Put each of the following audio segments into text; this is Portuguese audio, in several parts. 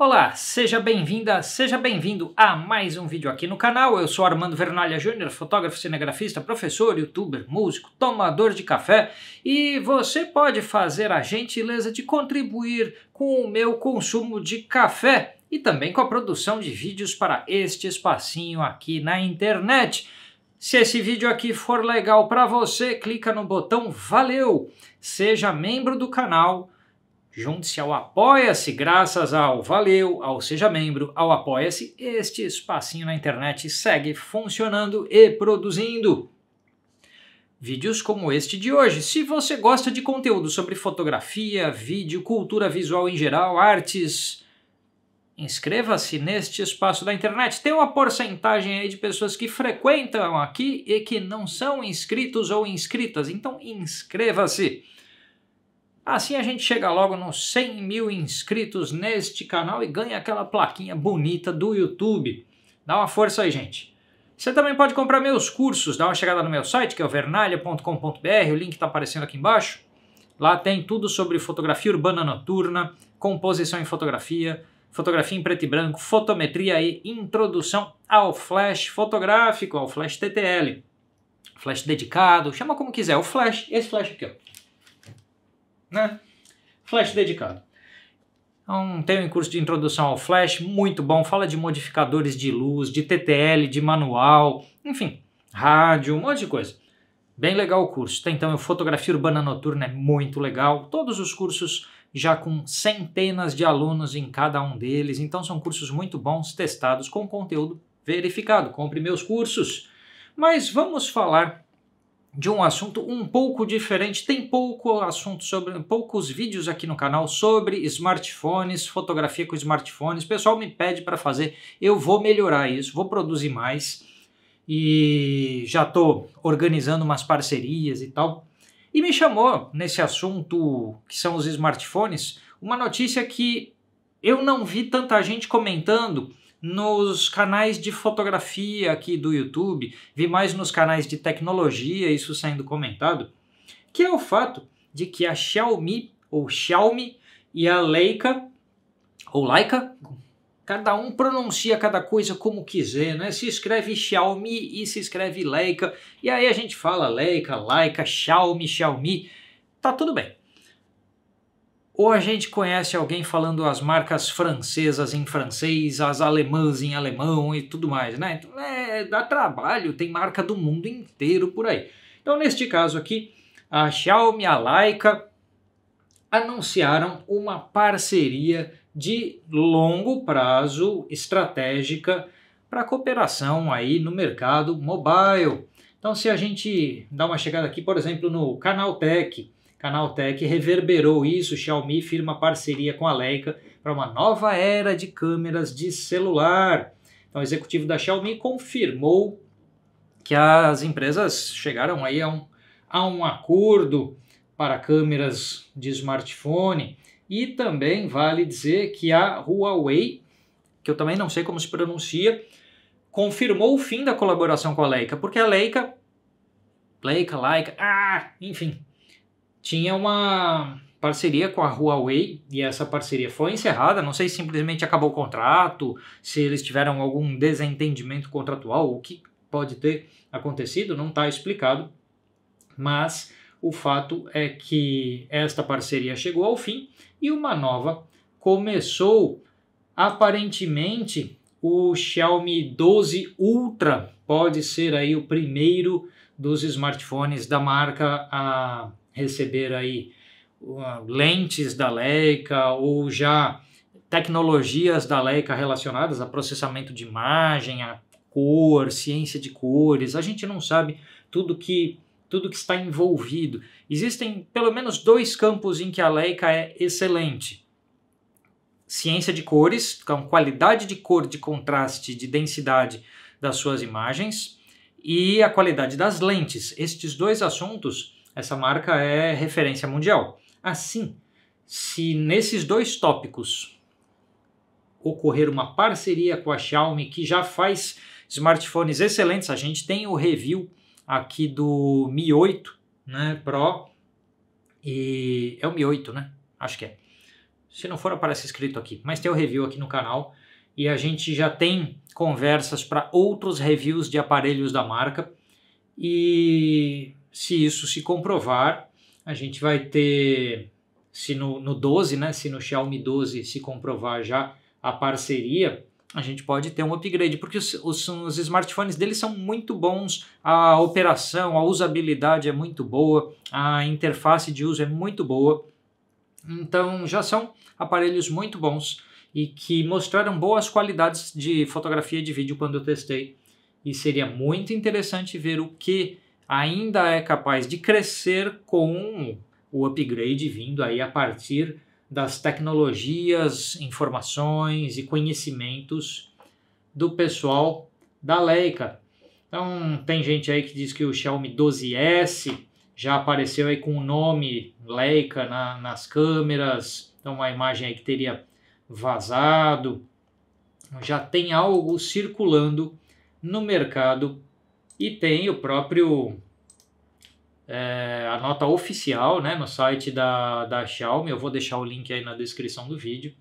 Olá, seja bem-vinda, seja bem-vindo a mais um vídeo aqui no canal. Eu sou Armando Vernalha Júnior, fotógrafo, cinegrafista, professor, youtuber, músico, tomador de café e você pode fazer a gentileza de contribuir com o meu consumo de café e também com a produção de vídeos para este espacinho aqui na internet. Se esse vídeo aqui for legal para você, clica no botão valeu, seja membro do canal Junte-se ao Apoia-se graças ao Valeu, ao Seja Membro, ao Apoia-se. Este espacinho na internet segue funcionando e produzindo vídeos como este de hoje. Se você gosta de conteúdo sobre fotografia, vídeo, cultura visual em geral, artes, inscreva-se neste espaço da internet. Tem uma porcentagem aí de pessoas que frequentam aqui e que não são inscritos ou inscritas, então inscreva-se. Assim a gente chega logo nos 100 mil inscritos neste canal e ganha aquela plaquinha bonita do YouTube. Dá uma força aí, gente. Você também pode comprar meus cursos, dá uma chegada no meu site, que é o vernalha.com.br, o link está aparecendo aqui embaixo. Lá tem tudo sobre fotografia urbana noturna, composição em fotografia, fotografia em preto e branco, fotometria e introdução ao flash fotográfico, ao flash TTL. Flash dedicado, chama como quiser, o flash, esse flash aqui, ó né? Flash dedicado. Então, tem um curso de introdução ao Flash muito bom, fala de modificadores de luz, de TTL, de manual, enfim, rádio, um monte de coisa. Bem legal o curso. Tem então Fotografia Urbana Noturna, é muito legal. Todos os cursos já com centenas de alunos em cada um deles, então são cursos muito bons, testados com conteúdo verificado. Compre meus cursos. Mas vamos falar de um assunto um pouco diferente. Tem pouco assunto sobre, poucos vídeos aqui no canal sobre smartphones, fotografia com smartphones. O pessoal me pede para fazer, eu vou melhorar isso, vou produzir mais e já estou organizando umas parcerias e tal. E me chamou nesse assunto que são os smartphones, uma notícia que eu não vi tanta gente comentando nos canais de fotografia aqui do YouTube, vi mais nos canais de tecnologia, isso sendo comentado, que é o fato de que a Xiaomi ou Xiaomi e a Leica ou Leica, cada um pronuncia cada coisa como quiser, né? Se escreve Xiaomi e se escreve Leica, e aí a gente fala Leica, Leica, Xiaomi, Xiaomi, tá tudo bem. Ou a gente conhece alguém falando as marcas francesas em francês, as alemãs em alemão e tudo mais, né? Então, é, dá trabalho, tem marca do mundo inteiro por aí. Então, neste caso aqui, a Xiaomi e a Leica anunciaram uma parceria de longo prazo estratégica para cooperação aí no mercado mobile. Então, se a gente dá uma chegada aqui, por exemplo, no Canaltech, Canaltech reverberou isso, Xiaomi firma parceria com a Leica para uma nova era de câmeras de celular. Então, o executivo da Xiaomi confirmou que as empresas chegaram aí a um, a um acordo para câmeras de smartphone e também vale dizer que a Huawei, que eu também não sei como se pronuncia, confirmou o fim da colaboração com a Leica, porque a Leica, Leica, Leica, ah, enfim, tinha uma parceria com a Huawei e essa parceria foi encerrada. Não sei se simplesmente acabou o contrato, se eles tiveram algum desentendimento contratual, o que pode ter acontecido, não está explicado. Mas o fato é que esta parceria chegou ao fim e uma nova começou. Aparentemente, o Xiaomi 12 Ultra pode ser aí o primeiro dos smartphones da marca a receber aí uh, lentes da Leica ou já tecnologias da Leica relacionadas a processamento de imagem, a cor, ciência de cores. A gente não sabe tudo que tudo que está envolvido. Existem pelo menos dois campos em que a Leica é excelente. Ciência de cores, com qualidade de cor, de contraste, de densidade das suas imagens, e a qualidade das lentes. Estes dois assuntos, essa marca é referência mundial. Assim, se nesses dois tópicos ocorrer uma parceria com a Xiaomi, que já faz smartphones excelentes, a gente tem o review aqui do Mi 8 né, Pro, e é o Mi 8, né? Acho que é. Se não for, aparece escrito aqui, mas tem o review aqui no canal e a gente já tem conversas para outros reviews de aparelhos da marca. E se isso se comprovar, a gente vai ter, se no, no 12, né, se no Xiaomi 12 se comprovar já a parceria, a gente pode ter um upgrade, porque os, os, os, smartphones deles são muito bons, a operação, a usabilidade é muito boa, a interface de uso é muito boa. Então já são aparelhos muito bons e que mostraram boas qualidades de fotografia de vídeo quando eu testei. E seria muito interessante ver o que ainda é capaz de crescer com o upgrade vindo aí a partir das tecnologias, informações e conhecimentos do pessoal da Leica. Então, tem gente aí que diz que o Xiaomi 12S já apareceu aí com o nome Leica na, nas câmeras, então uma imagem aí que teria vazado, já tem algo circulando no mercado e tem o próprio é, a nota oficial né, no site da, da Xiaomi, eu vou deixar o link aí na descrição do vídeo,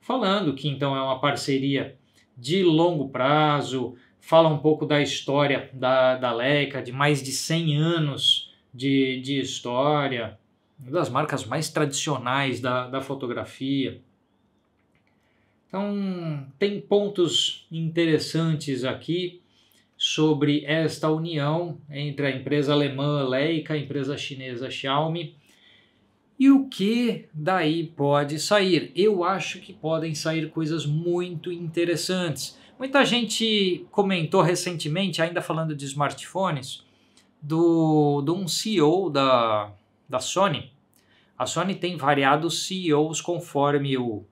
falando que então é uma parceria de longo prazo, fala um pouco da história da, da Leica, de mais de 100 anos de, de história, uma das marcas mais tradicionais da, da fotografia. Então, tem pontos interessantes aqui sobre esta união entre a empresa alemã Leica e a empresa chinesa Xiaomi e o que daí pode sair. Eu acho que podem sair coisas muito interessantes. Muita gente comentou recentemente, ainda falando de smartphones, do, de um CEO da, da Sony. A Sony tem variados CEOs conforme o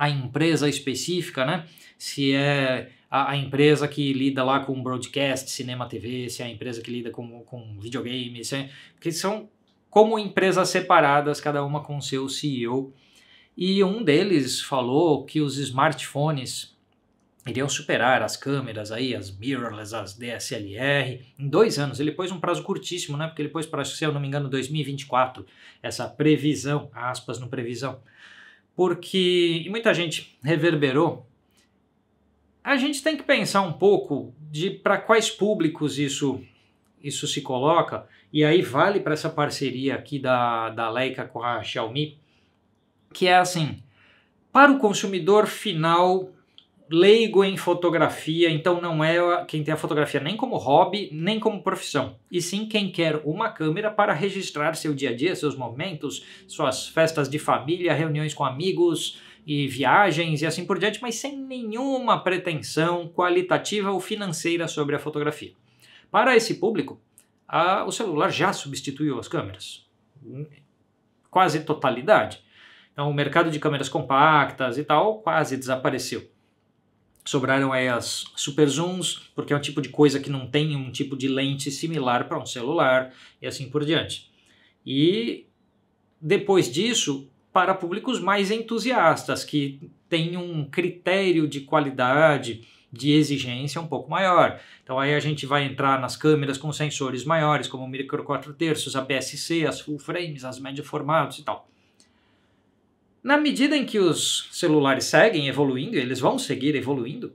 a empresa específica, né? Se é a, a, empresa que lida lá com broadcast, cinema, TV, se é a empresa que lida com, com videogame, se é, que são como empresas separadas, cada uma com seu CEO. E um deles falou que os smartphones iriam superar as câmeras aí, as mirrorless, as DSLR, em dois anos. Ele pôs um prazo curtíssimo, né? Porque ele pôs para, se eu não me engano, 2024, essa previsão, aspas no previsão porque, e muita gente reverberou, a gente tem que pensar um pouco de para quais públicos isso isso se coloca, e aí vale para essa parceria aqui da, da Leica com a Xiaomi, que é assim, para o consumidor final leigo em fotografia, então não é quem tem a fotografia nem como hobby, nem como profissão, e sim quem quer uma câmera para registrar seu dia a dia, seus momentos, suas festas de família, reuniões com amigos e viagens e assim por diante, mas sem nenhuma pretensão qualitativa ou financeira sobre a fotografia. Para esse público, a, o celular já substituiu as câmeras, hum, quase totalidade. Então, o mercado de câmeras compactas e tal quase desapareceu. Sobraram aí as super zooms, porque é um tipo de coisa que não tem um tipo de lente similar para um celular e assim por diante. E depois disso, para públicos mais entusiastas, que têm um critério de qualidade, de exigência um pouco maior. Então aí a gente vai entrar nas câmeras com sensores maiores, como micro 4 terços, a BSC, as full frames, as médio formatos e tal. Na medida em que os celulares seguem evoluindo, eles vão seguir evoluindo,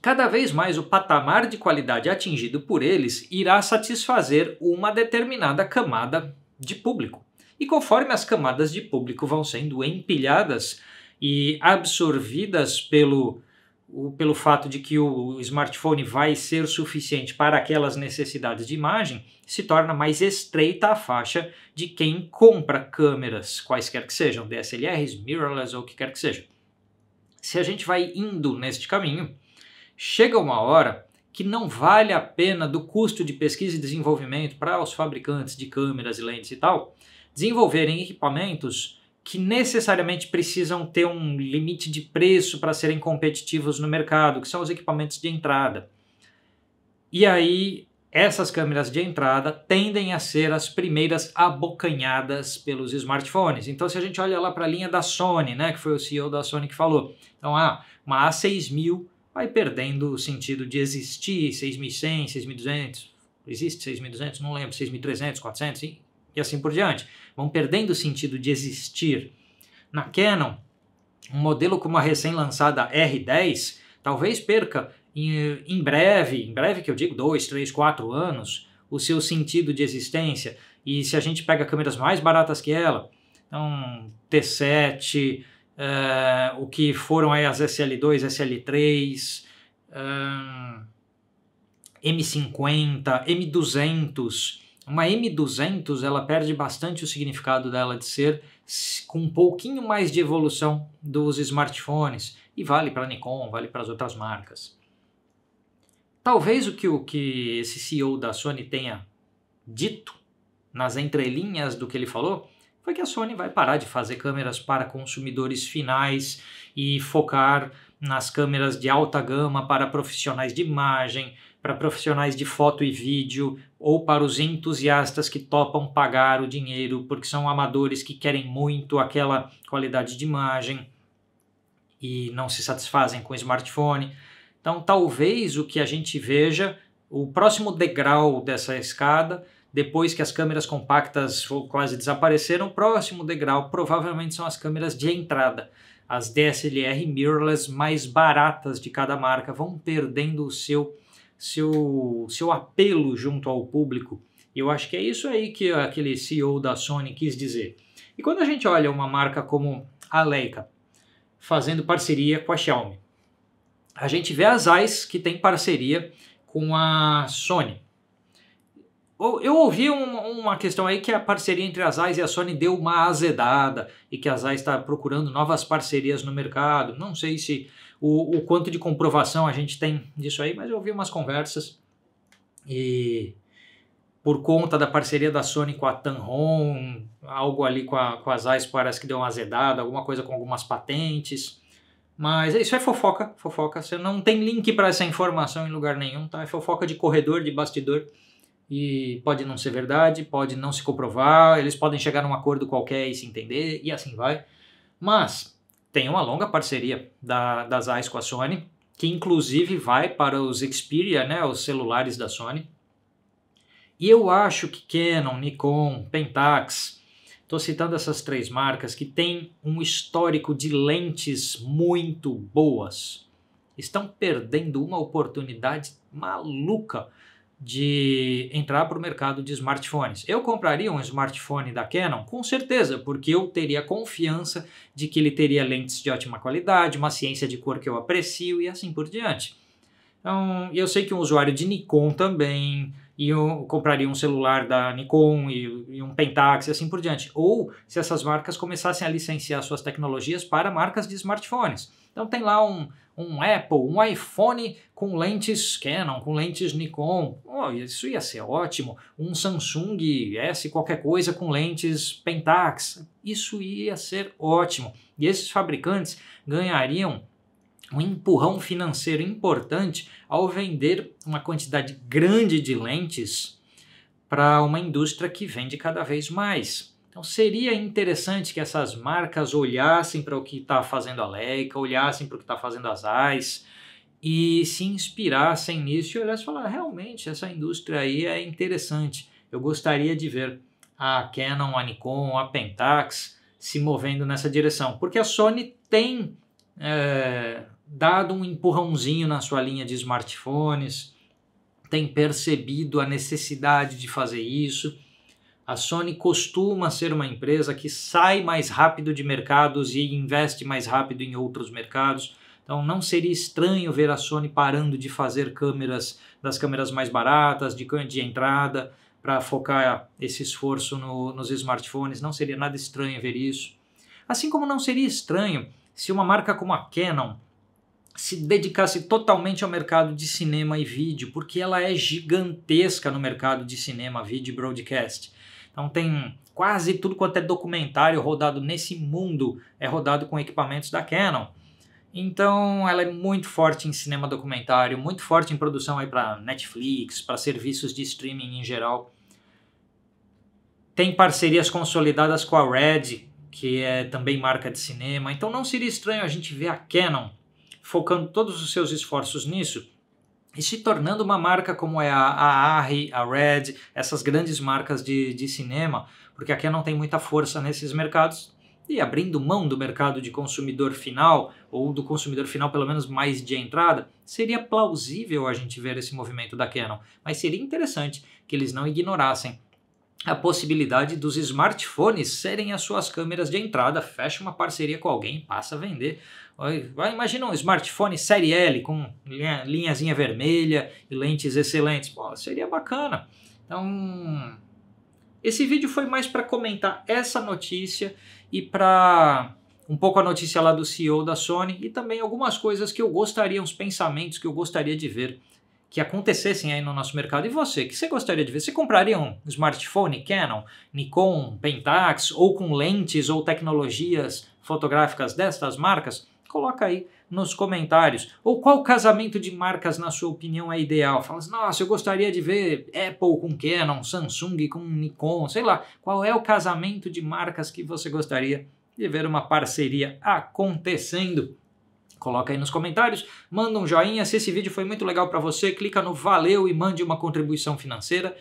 cada vez mais o patamar de qualidade atingido por eles irá satisfazer uma determinada camada de público. E conforme as camadas de público vão sendo empilhadas e absorvidas pelo o, pelo fato de que o smartphone vai ser suficiente para aquelas necessidades de imagem, se torna mais estreita a faixa de quem compra câmeras, quaisquer que sejam, DSLRs, mirrorless ou o que quer que seja. Se a gente vai indo neste caminho, chega uma hora que não vale a pena do custo de pesquisa e desenvolvimento para os fabricantes de câmeras e lentes e tal desenvolverem equipamentos que necessariamente precisam ter um limite de preço para serem competitivos no mercado, que são os equipamentos de entrada. E aí, essas câmeras de entrada tendem a ser as primeiras abocanhadas pelos smartphones. Então, se a gente olha lá para a linha da Sony, né, que foi o CEO da Sony que falou, então, ah, uma A6000 vai perdendo o sentido de existir, 6100, 6200, existe 6200, não lembro, 6300, 400, e assim por diante. Vão perdendo o sentido de existir. Na Canon, um modelo como a recém-lançada R10 talvez perca em, em breve, em breve que eu digo dois três quatro anos, o seu sentido de existência. E se a gente pega câmeras mais baratas que ela, então T7, eh, o que foram aí as SL2, SL3, M50, M200, uma M200 ela perde bastante o significado dela de ser com um pouquinho mais de evolução dos smartphones e vale para a Nikon, vale para as outras marcas. Talvez o que, o que esse CEO da Sony tenha dito nas entrelinhas do que ele falou foi que a Sony vai parar de fazer câmeras para consumidores finais e focar nas câmeras de alta gama para profissionais de imagem, para profissionais de foto e vídeo, ou para os entusiastas que topam pagar o dinheiro porque são amadores que querem muito aquela qualidade de imagem e não se satisfazem com o smartphone. Então, talvez o que a gente veja, o próximo degrau dessa escada, depois que as câmeras compactas quase desapareceram, o próximo degrau provavelmente são as câmeras de entrada. As DSLR mirrorless mais baratas de cada marca vão perdendo o seu seu, seu apelo junto ao público. Eu acho que é isso aí que aquele CEO da Sony quis dizer. E quando a gente olha uma marca como a Leica fazendo parceria com a Xiaomi, a gente vê as AIS que tem parceria com a Sony. Eu ouvi uma questão aí que a parceria entre as AIS e a Sony deu uma azedada e que as AIS está procurando novas parcerias no mercado. Não sei se o, o quanto de comprovação a gente tem disso aí, mas eu ouvi umas conversas e por conta da parceria da Sony com a Tanron, algo ali com, a, com as AIS parece que deu uma azedada, alguma coisa com algumas patentes. Mas isso é fofoca, fofoca. Você não tem link para essa informação em lugar nenhum, tá? É fofoca de corredor, de bastidor. E pode não ser verdade, pode não se comprovar, eles podem chegar num acordo qualquer e se entender, e assim vai. Mas tem uma longa parceria da, das AIS com a Sony, que inclusive vai para os Xperia, né, os celulares da Sony. E eu acho que Canon, Nikon, Pentax, estou citando essas três marcas que têm um histórico de lentes muito boas, estão perdendo uma oportunidade maluca de entrar para o mercado de smartphones. Eu compraria um smartphone da Canon com certeza, porque eu teria confiança de que ele teria lentes de ótima qualidade, uma ciência de cor que eu aprecio e assim por diante. Então, eu sei que um usuário de Nikon também, e eu compraria um celular da Nikon e, e um Pentax e assim por diante. Ou se essas marcas começassem a licenciar suas tecnologias para marcas de smartphones. Então tem lá um, um Apple, um iPhone com lentes Canon, com lentes Nikon. Oh, isso ia ser ótimo. Um Samsung S qualquer coisa com lentes Pentax. Isso ia ser ótimo. E esses fabricantes ganhariam um empurrão financeiro importante ao vender uma quantidade grande de lentes para uma indústria que vende cada vez mais. Então seria interessante que essas marcas olhassem para o que está fazendo a Leica, olhassem para o que está fazendo as AIS e se inspirassem nisso e olhassem e falassem, ah, realmente essa indústria aí é interessante. Eu gostaria de ver a Canon, a Nikon, a Pentax se movendo nessa direção, porque a Sony tem é, dado um empurrãozinho na sua linha de smartphones, tem percebido a necessidade de fazer isso a Sony costuma ser uma empresa que sai mais rápido de mercados e investe mais rápido em outros mercados. Então não seria estranho ver a Sony parando de fazer câmeras das câmeras mais baratas, de, de entrada, para focar esse esforço no, nos smartphones. Não seria nada estranho ver isso. Assim como não seria estranho se uma marca como a Canon se dedicasse totalmente ao mercado de cinema e vídeo, porque ela é gigantesca no mercado de cinema, vídeo e broadcast. Então tem quase tudo quanto é documentário rodado nesse mundo é rodado com equipamentos da Canon. Então ela é muito forte em cinema documentário, muito forte em produção aí para Netflix, para serviços de streaming em geral. Tem parcerias consolidadas com a Red, que é também marca de cinema. Então não seria estranho a gente ver a Canon focando todos os seus esforços nisso e se tornando uma marca como é a, a Arri, a Red, essas grandes marcas de, de cinema, porque a Canon não tem muita força nesses mercados, e abrindo mão do mercado de consumidor final, ou do consumidor final pelo menos mais de entrada, seria plausível a gente ver esse movimento da Canon, mas seria interessante que eles não ignorassem a possibilidade dos smartphones serem as suas câmeras de entrada, fecha uma parceria com alguém, passa a vender imagina um smartphone série L com linha, linhazinha vermelha e lentes excelentes. Pô, seria bacana. Então, esse vídeo foi mais para comentar essa notícia e para um pouco a notícia lá do CEO da Sony e também algumas coisas que eu gostaria, uns pensamentos que eu gostaria de ver que acontecessem aí no nosso mercado. E você, o que você gostaria de ver? Você compraria um smartphone Canon, Nikon, Pentax ou com lentes ou tecnologias fotográficas destas marcas? coloca aí nos comentários. Ou qual casamento de marcas, na sua opinião, é ideal? Fala assim, nossa, eu gostaria de ver Apple com Canon, Samsung com Nikon, sei lá. Qual é o casamento de marcas que você gostaria de ver uma parceria acontecendo? Coloca aí nos comentários, manda um joinha. Se esse vídeo foi muito legal para você, clica no valeu e mande uma contribuição financeira.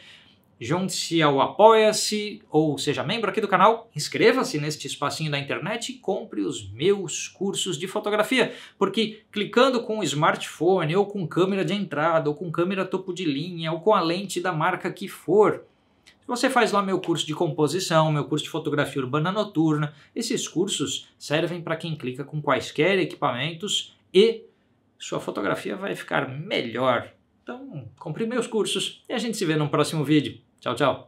Junte-se ao Apoia-se ou seja membro aqui do canal, inscreva-se neste espacinho da internet e compre os meus cursos de fotografia, porque clicando com o smartphone ou com câmera de entrada ou com câmera topo de linha ou com a lente da marca que for, você faz lá meu curso de composição, meu curso de fotografia urbana noturna. Esses cursos servem para quem clica com quaisquer equipamentos e sua fotografia vai ficar melhor. Então, compre meus cursos e a gente se vê no próximo vídeo. 教教。